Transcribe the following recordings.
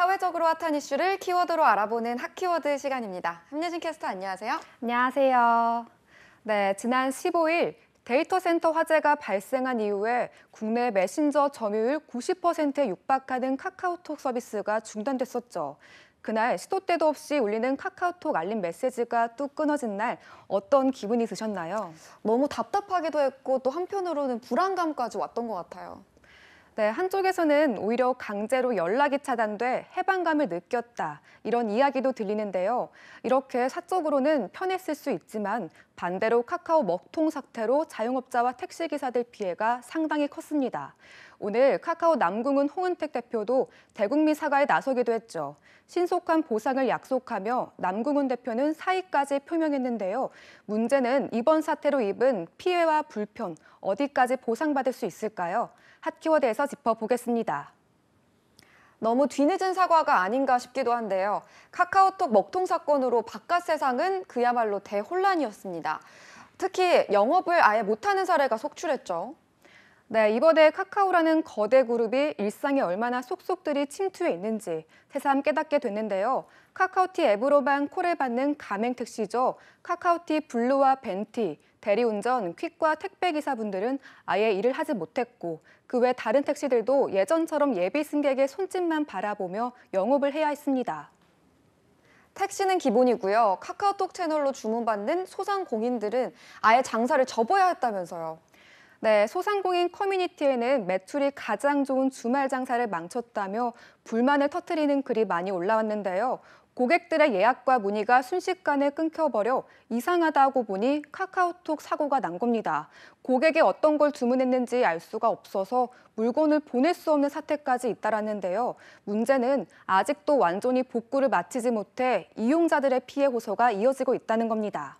사회적으로 핫한 이슈를 키워드로 알아보는 핫키워드 시간입니다. 함예진 캐스터 안녕하세요. 안녕하세요. 네, 지난 15일 데이터 센터 화재가 발생한 이후에 국내 메신저 점유율 90%에 육박하는 카카오톡 서비스가 중단됐었죠. 그날 시도 때도 없이 울리는 카카오톡 알림 메시지가 뚝 끊어진 날 어떤 기분이 드셨나요? 너무 답답하기도 했고 또 한편으로는 불안감까지 왔던 것 같아요. 네, 한쪽에서는 오히려 강제로 연락이 차단돼 해방감을 느꼈다 이런 이야기도 들리는데요. 이렇게 사적으로는 편했을 수 있지만 반대로 카카오 먹통 사태로 자영업자와 택시기사들 피해가 상당히 컸습니다. 오늘 카카오 남궁은 홍은택 대표도 대국민 사과에 나서기도 했죠. 신속한 보상을 약속하며 남궁은 대표는 사의까지 표명했는데요. 문제는 이번 사태로 입은 피해와 불편, 어디까지 보상받을 수 있을까요? 핫키워드에서 짚어보겠습니다. 너무 뒤늦은 사과가 아닌가 싶기도 한데요. 카카오톡 먹통 사건으로 바깥 세상은 그야말로 대혼란이었습니다. 특히 영업을 아예 못하는 사례가 속출했죠. 네, 이번에 카카오라는 거대 그룹이 일상에 얼마나 속속들이 침투해 있는지 새삼 깨닫게 됐는데요. 카카오티 앱으로만 콜을 받는 가맹 택시죠. 카카오티 블루와 벤티, 대리운전, 퀵과 택배기사분들은 아예 일을 하지 못했고 그 외 다른 택시들도 예전처럼 예비 승객의 손짓만 바라보며 영업을 해야 했습니다. 택시는 기본이고요. 카카오톡 채널로 주문받는 소상공인들은 아예 장사를 접어야 했다면서요. 네, 소상공인 커뮤니티에는 매출이 가장 좋은 주말 장사를 망쳤다며 불만을 터트리는 글이 많이 올라왔는데요. 고객들의 예약과 문의가 순식간에 끊겨버려 이상하다고 보니 카카오톡 사고가 난 겁니다. 고객이 어떤 걸 주문했는지 알 수가 없어서 물건을 보낼 수 없는 사태까지 잇따랐는데요. 문제는 아직도 완전히 복구를 마치지 못해 이용자들의 피해 호소가 이어지고 있다는 겁니다.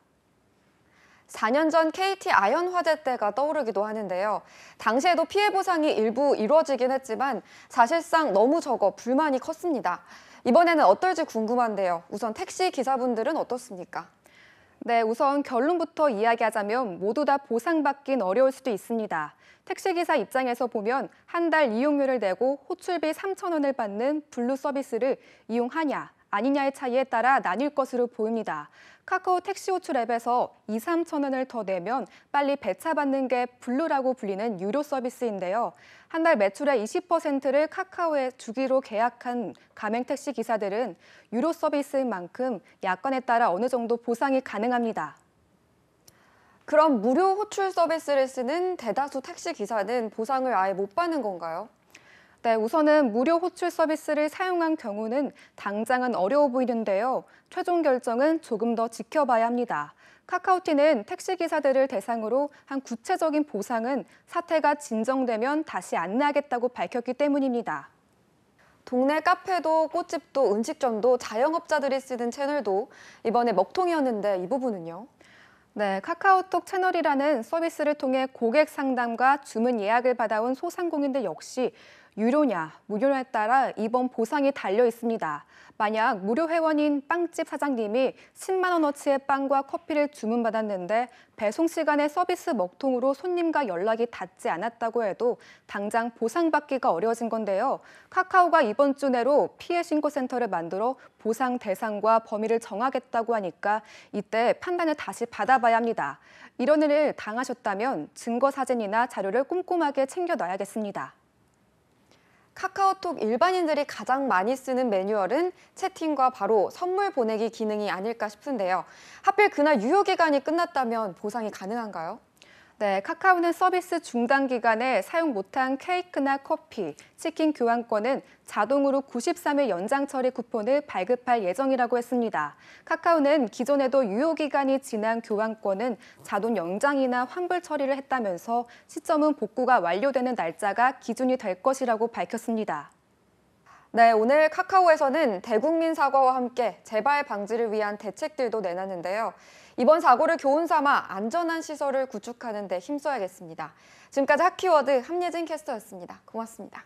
4년 전 KT 아연 화재 때가 떠오르기도 하는데요. 당시에도 피해 보상이 일부 이루어지긴 했지만 사실상 너무 적어 불만이 컸습니다. 이번에는 어떨지 궁금한데요. 우선 택시 기사분들은 어떻습니까? 네, 우선 결론부터 이야기하자면 모두 다 보상받긴 어려울 수도 있습니다. 택시기사 입장에서 보면 한 달 이용료를 내고 호출비 3천 원을 받는 블루 서비스를 이용하냐, 아니냐의 차이에 따라 나뉠 것으로 보입니다. 카카오 택시 호출 앱에서 2, 3천 원을 더 내면 빨리 배차 받는 게 블루라고 불리는 유료 서비스인데요. 한 달 매출의 20%를 카카오에 주기로 계약한 가맹 택시 기사들은 유료 서비스인 만큼 약관에 따라 어느 정도 보상이 가능합니다. 그럼 무료 호출 서비스를 쓰는 대다수 택시 기사는 보상을 아예 못 받는 건가요? 네, 우선은 무료 호출 서비스를 사용한 경우는 당장은 어려워 보이는데요. 최종 결정은 조금 더 지켜봐야 합니다. 카카오티는 택시기사들을 대상으로 한 구체적인 보상은 사태가 진정되면 다시 안내하겠다고 밝혔기 때문입니다. 동네 카페도 꽃집도 음식점도 자영업자들이 쓰는 채널도 이번에 먹통이었는데 이 부분은요? 네, 카카오톡 채널이라는 서비스를 통해 고객 상담과 주문 예약을 받아온 소상공인들 역시 유료냐, 무료냐에 따라 이번 보상이 달려 있습니다. 만약 무료 회원인 빵집 사장님이 10만 원어치의 빵과 커피를 주문받았는데 배송 시간에 서비스 먹통으로 손님과 연락이 닿지 않았다고 해도 당장 보상받기가 어려워진 건데요. 카카오가 이번 주 내로 피해 신고센터를 만들어 보상 대상과 범위를 정하겠다고 하니까 이때 판단을 다시 받아봐야 합니다. 이런 일을 당하셨다면 증거 사진이나 자료를 꼼꼼하게 챙겨놔야겠습니다. 카카오톡 일반인들이 가장 많이 쓰는 매뉴얼은 채팅과 바로 선물 보내기 기능이 아닐까 싶은데요. 하필 그날 유효기간이 끝났다면 보상이 가능한가요? 네, 카카오는 서비스 중단 기간에 사용 못한 케이크나 커피, 치킨 교환권은 자동으로 93일 연장 처리 쿠폰을 발급할 예정이라고 했습니다. 카카오는 기존에도 유효 기간이 지난 교환권은 자동 연장이나 환불 처리를 했다면서 시점은 복구가 완료되는 날짜가 기준이 될 것이라고 밝혔습니다. 네, 오늘 카카오에서는 대국민 사과와 함께 재발 방지를 위한 대책들도 내놨는데요. 이번 사고를 교훈 삼아 안전한 시설을 구축하는 데 힘써야겠습니다. 지금까지 핫키워드 함예진 캐스터였습니다. 고맙습니다.